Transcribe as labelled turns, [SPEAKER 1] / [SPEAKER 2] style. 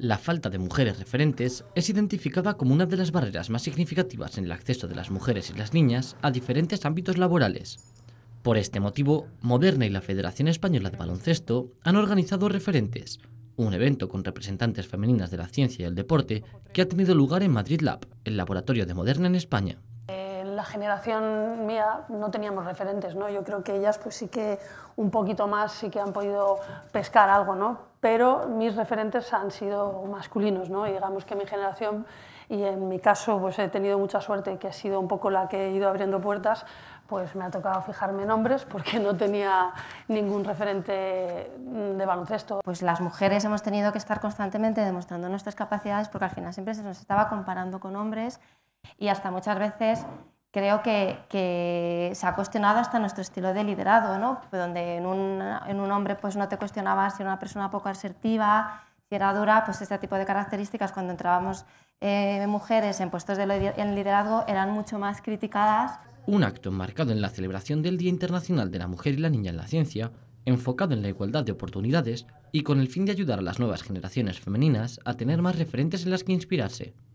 [SPEAKER 1] La falta de mujeres referentes es identificada como una de las barreras más significativas en el acceso de las mujeres y las niñas a diferentes ámbitos laborales. Por este motivo, Moderna y la Federación Española de Baloncesto han organizado Referentes, un evento con representantes femeninas de la ciencia y el deporte que ha tenido lugar en Madrid Lab, el laboratorio de Moderna en España
[SPEAKER 2] la generación mía no teníamos referentes, ¿no? Yo creo que ellas pues sí que un poquito más sí que han podido pescar algo, ¿no? Pero mis referentes han sido masculinos, ¿no? digamos que mi generación y en mi caso pues he tenido mucha suerte que ha sido un poco la que he ido abriendo puertas, pues me ha tocado fijarme en hombres porque no tenía ningún referente de baloncesto. Pues
[SPEAKER 3] las mujeres hemos tenido que estar constantemente demostrando nuestras capacidades porque al final siempre se nos estaba
[SPEAKER 2] comparando con hombres
[SPEAKER 3] y hasta muchas veces creo que, se ha cuestionado hasta nuestro estilo de liderado, ¿no? Pues donde en un, hombre pues no te cuestionabas si era una persona poco asertiva, si era dura, pues este tipo de características cuando entrábamos eh, mujeres en puestos de liderazgo eran mucho más criticadas.
[SPEAKER 1] Un acto enmarcado en la celebración del Día Internacional de la Mujer y la Niña en la Ciencia, enfocado en la igualdad de oportunidades y con el fin de ayudar a las nuevas generaciones femeninas a tener más referentes en las que inspirarse.